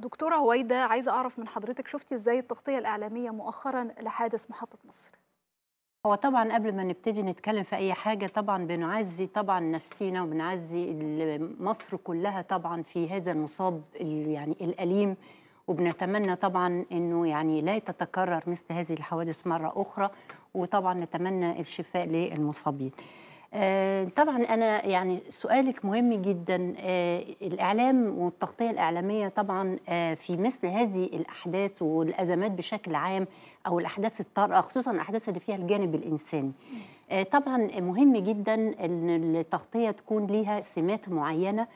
دكتورة هويدا عايزة أعرف من حضرتك شفتي إزاي التغطية الإعلامية مؤخرا لحادث محطة مصر هو طبعا قبل ما نبتدي نتكلم في اي حاجه طبعا بنعزي طبعا نفسينا وبنعزي مصر كلها طبعا في هذا المصاب يعني الاليم وبنتمنى طبعا انه يعني لا تتكرر مثل هذه الحوادث مره اخرى وطبعا نتمنى الشفاء للمصابين. آه، طبعا انا يعني سؤالك مهم جدا آه، الاعلام والتغطيه الاعلاميه طبعا آه، في مثل هذه الاحداث والازمات بشكل عام او الاحداث الطارئه خصوصا الاحداث اللي فيها الجانب الانساني طبعا مهم جدا ان التغطيه تكون ليها سمات معينه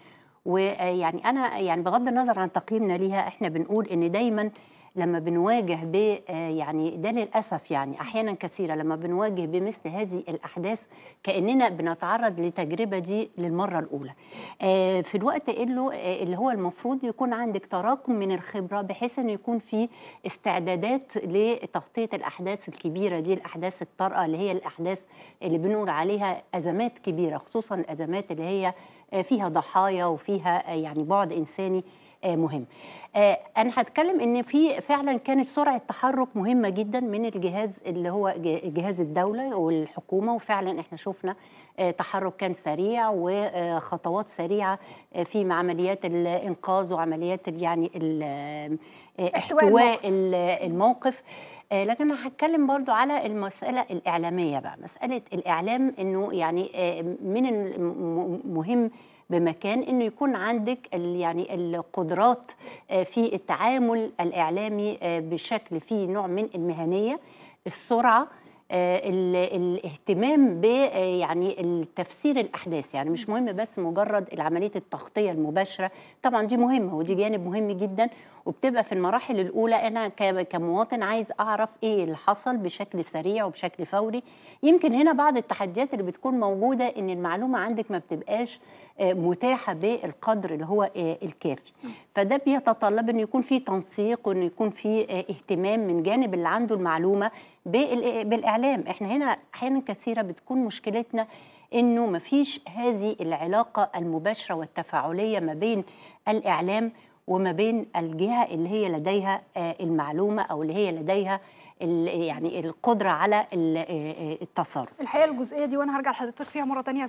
ويعني انا يعني بغض النظر عن تقييمنا ليها احنا بنقول ان دايما لما بنواجه ب آه، يعني ده للاسف يعني احيانا كثيره لما بنواجه بمثل هذه الاحداث كاننا بنتعرض لتجربه دي للمره الاولى آه، في الوقت اللي, آه، اللي هو المفروض يكون عندك تراكم من الخبره بحيث ان يكون في استعدادات لتغطيه الاحداث الكبيره دي الاحداث الطارئه اللي هي الاحداث اللي بنقول عليها ازمات كبيره خصوصا الازمات اللي هي فيها ضحايا وفيها يعني بعد انساني آه، مهم آه، انا هتكلم ان في فعلا كانت سرعه تحرك مهمه جدا من الجهاز اللي هو جهاز الدوله والحكومه وفعلا احنا شفنا آه، تحرك كان سريع وخطوات سريعه في عمليات الانقاذ وعمليات يعني احتواء الموقف آه، لكن انا هتكلم برضو على المساله الاعلاميه بقى مساله الاعلام انه يعني آه، من المهم بمكان انه يكون عندك يعني القدرات آه، في التعامل الاعلامي بشكل فيه نوع من المهنيه السرعه آه، الاهتمام ب آه، يعني التفسير الاحداث يعني مش مهم بس مجرد عمليه التغطيه المباشره طبعا دي مهمه ودي جانب مهم جدا وبتبقى في المراحل الاولى انا كمواطن عايز اعرف ايه اللي حصل بشكل سريع وبشكل فوري يمكن هنا بعض التحديات اللي بتكون موجوده ان المعلومه عندك ما بتبقاش آه، متاحه بالقدر اللي هو الكافي فده بيتطلب ان يكون في تنسيق وان يكون في اهتمام من جانب اللي عنده المعلومه بالاعلام احنا هنا احيانا كثيره بتكون مشكلتنا انه ما فيش هذه العلاقه المباشره والتفاعليه ما بين الاعلام وما بين الجهه اللي هي لديها آه، المعلومه او اللي هي لديها يعني القدره على آه، آه، التصرف الحقيقه الجزئيه دي وانا هرجع لحضرتك فيها مره ثانيه